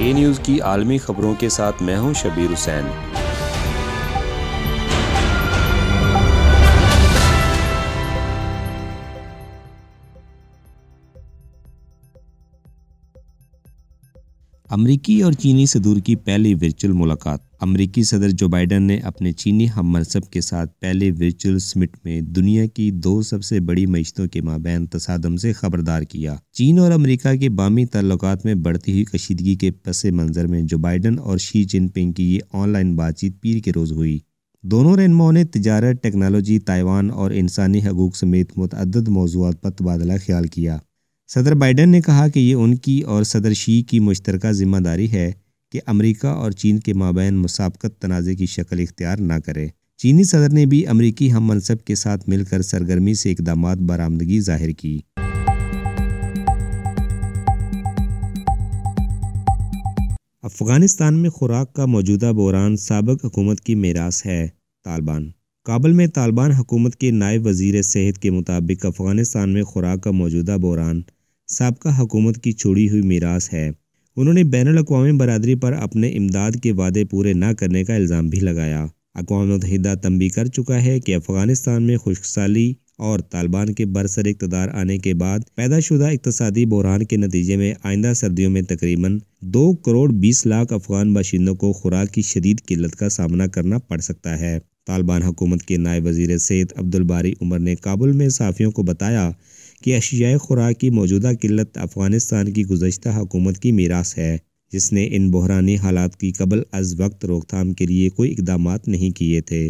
ए news की आलमी खबरों के साथ मैं हूं शबीर हुसैन अमरीकी और चीनी सदूर की पहली वर्चुअल मुलाकात अमरीकी सदर जो बाइडन ने अपने चीनी हम मनसब के साथ पहले वर्चुअल समिट में दुनिया की दो सबसे बड़ी मशतों के माबेन तसादम से खबरदार किया चीन और अमरीका के बामी ताल्लुक में बढ़ती हुई कशीदगी के पस मंजर में जो बाइडन और शी जिनपिंग की ये ऑनलाइन बातचीत पीर के रोज़ हुई दोनों रहनुमाओं ने तजारत टेक्नोलॉजी ताइवान और इंसानी हकूक समेत मुतद मौजूद पर तबादला ख्याल किया सदर बाइडेन ने कहा कि ये उनकी और सदर शी की मुश्तर जिम्मेदारी है कि अमरीका और चीन के माबेन मुसाबकत तनाज़े की शक्ल इख्तियार ना करे चीनी सदर ने भी अमरीकी हम मनसब के साथ मिलकर सरगर्मी से इकदाम बरामदगी जाहिर की अफगानिस्तान में खुराक का मौजूदा बहरान सबक हुकूमत की मीरास है तालिबान काबल में तालिबान हुकूमत के नायब वजीर सेहत के मुताबिक अफगानिस्तान में खुराक का मौजूदा बहरान सबका हुकूमत की छोड़ी हुई मीरास है उन्होंने बैन अवी बरदरी पर अपने इमदाद के वादे पूरे न करने का इल्ज़ाम भी लगाया अकवा मतहदा तंबी कर चुका है कि अफगानिस्तान में साली और तालिबान के बरसर इकतदार आने के बाद पैदाशुदा इकतदी बहरान के नतीजे में आइंदा सर्दियों में तकरीबन दो करोड़ बीस लाख अफगान बाशिंदों को खुराक की शदीद किल्लत का सामना करना पड़ सकता है तालिबान हुकूमत के नायब वजीर सैद अब्दुल बारी उमर ने काबुल में साफियों को बताया कि अशियाए खुराक की मौजूदा किल्लत अफ़गानिस्तान की गुजशत हुकूमत की मीरास है जिसने इन बहरानी हालात की कबल अज वक्त रोकथाम के लिए कोई इकदाम नहीं किए थे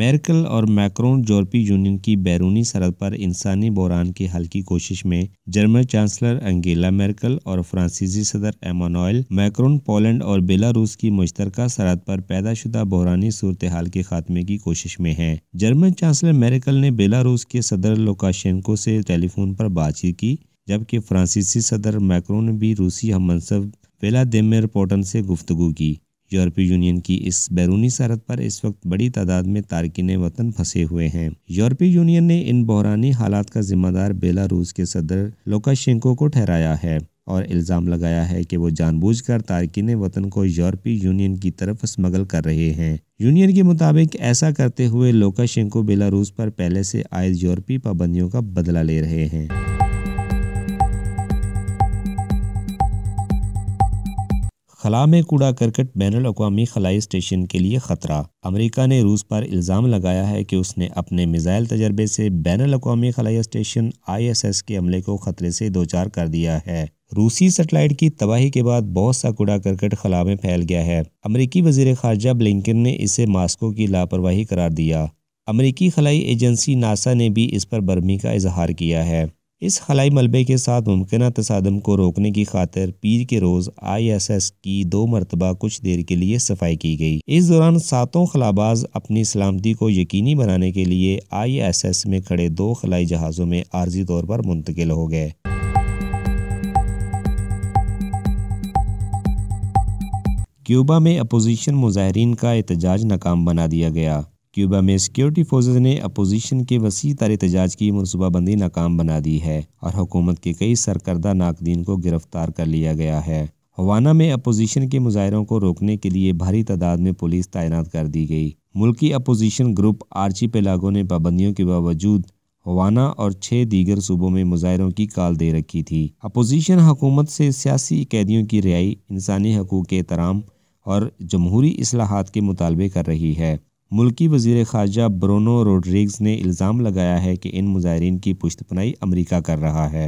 मेरकल और मैक्रोन यूरोपीय यूनियन की बैरूनी सरहद पर इंसानी बहरान के हल की कोशिश में जर्मन चांसलर अंगेला मेरकल और फ्रांसीसी सदर एमानोइल मैक्रोन पोलैंड और बेलारूस की मुश्तरक सरहद पर पैदाशुदा बहरानी सूरत हाल के खात्मे की कोशिश में है जर्मन चांसलर मेरकल ने बेलारूस के सदर लोकाशेंको से टेलीफोन पर बातचीत की जबकि फ्रांसीसी सदर मैक्रोन भी रूसी हमनसब वेलादिमिर पोटन से गुफ्तगु की यूरोपीय यूनियन की इस बैरूनी सरहद पर इस वक्त बड़ी तादाद में तारकिन वतन फंसे हुए हैं यूरोपीय यूनियन ने इन बहरानी हालात का जिम्मेदार बेलारूस के सदर लोकाशेंको को ठहराया है और इल्ज़ाम लगाया है कि वो जानबूझकर तारकिन वतन को यूरोपीय यूनियन की तरफ स्मगल कर रहे हैं यूनियन के मुताबिक ऐसा करते हुए लोकाशेंको बेलारूस पर पहले से आयद यूरोपीय पाबंदियों का बदला ले रहे हैं खला में कूड़ा करकट बैन अवी खलाई स्टेशन के लिए खतरा अमेरिका ने रूस पर इल्ज़ाम लगाया है कि उसने अपने मिज़ाइल तजर्बे से बैन अवी खलाई स्टेशन आईएसएस के हमले को खतरे से दोचार कर दिया है रूसी सेटेलाइट की तबाही के बाद बहुत सा कूड़ा करकट खला में फैल गया है अमरीकी वजीर खारजा ब्लिंकन ने इसे मास्को की लापरवाही करार दिया अमरीकी खलाई एजेंसी नासा ने भी इस पर बर्मी का इजहार किया है इस खलाई मलबे के साथ मुमकिन तसादम को रोकने की खातर पीर के रोज़ आई एस एस की दो मरतबा कुछ देर के लिए सफाई की गई इस दौरान सातों खलाबाज अपनी सलामती को यकीनी बनाने के लिए आई एस एस में खड़े दो खलाई जहाज़ों में आर्जी तौर पर मुंतकिल हो गए क्यूबा में अपोजिशन मुजाहरीन का एहतजाज नाकाम बना दिया गया क्यूबा में सिक्योरिटी फोर्सेज ने अपोजिशन के वसी तार एहतजाज की मनसूबाबंदी नाकाम बना दी है और हुकूमत के कई सरकर्दा नाकदीन को गिरफ्तार कर लिया गया है हवाना में अपोजिशन के मुजाहरों को रोकने के लिए भारी तादाद में पुलिस तैनात कर दी गई मुल्की अपोजिशन ग्रुप आर्ची पेलागो ने पाबंदियों के बावजूद हवाना और छह दीगर सूबों में मुजाहरों की काल दे रखी थी अपोजिशन हुकूमत से सियासी कैदियों की रिहाई इंसानी हकूक़ के एहतराम और जमहूरी असलाहत के मुतालबे कर रही है मुल्की वजीर खारजा ब्रोनो रोड्रिग्स ने इल्ज़ाम लगाया है कि इन मुजाहरीन की पुश्तपनाई अमरीका कर रहा है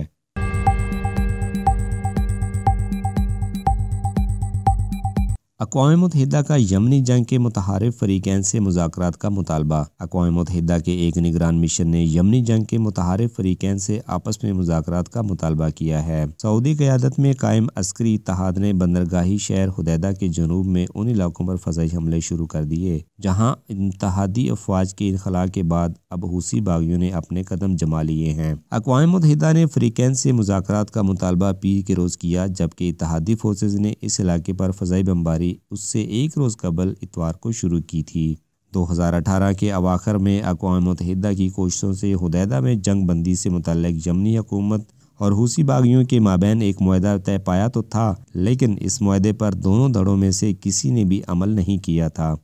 अकवा मतहदा का यमनी जंग के मुतहारफ फरीकैन से मुजाकर का मुतालबा अकवा मतहदा के एक निगरान मिशन ने यमनी जंग के मुतहारफ फरीकैन से आपस में मुजाकर का मुतालबा किया है सऊदी क्यादत में कायम अस्करी इतिहाद ने बंदरगाही शहर हदैदा के जनूब में उन इलाकों पर फजाई हमले शुरू कर दिए जहाँ इतिहादी अफवाज के इनखला के बाद अब हूसी बागियों ने अपने कदम जमा लिए हैं अकवा मतहदा ने फरीकैन से मुजाकर का मुतालबा पीर के रोज किया जबकि इतिहादी फोर्सेज ने इस इलाके पर फजाई बम्बारी उससे एक रोज़ कबल इतवार को शुरू की थी 2018 के अवाखर में अकवा मतहदा की कोशिशों से हदैदा में जंग बंदी से मुतल जमनी हुकूमत और हूसी बागियों के माबेन एक माहा तय पाया तो था लेकिन इस माहे पर दोनों धड़ों में से किसी ने भी अमल नहीं किया था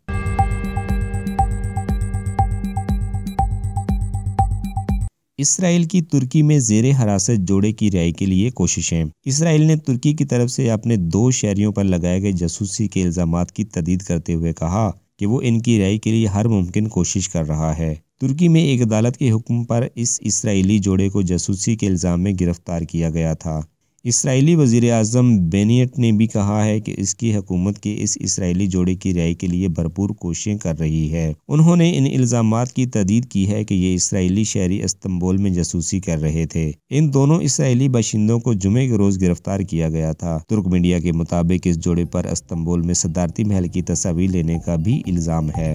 इसराइल की तुर्की में जेर हरासत जोड़े की रिहाई के लिए कोशिशें इसराइल ने तुर्की की तरफ से अपने दो शहरियों पर लगाए गए जासूसी के इल्जाम की तदीद करते हुए कहा कि वो इनकी रिहाई के लिए हर मुमकिन कोशिश कर रहा है तुर्की में एक अदालत के हुक्म पर इस इसराइली जोड़े को जासूसी के इल्ज़ाम में गिरफ्तार किया गया था इसराइली वजीर अजम बेनियट ने भी कहा है कि इसकी हकूमत के इस इसराइली जोड़े की रिहाई के लिए भरपूर कोशिशें कर रही है उन्होंने इन इल्ज़ाम की तदीद की है कि ये इसराइली शहरी इस्तंबोल में जासूसी कर रहे थे इन दोनों इसराइली बाशिंदों को जुमे के रोज गिरफ्तार किया गया था तुर्क मीडिया के मुताबिक इस जोड़े पर इस्तंबोल में सदारती महल की तस्वीर लेने का भी इल्ज़ाम है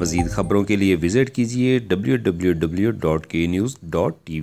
मजीद खबरों के लिए विजिट कीजिए W W W dot K news dot T we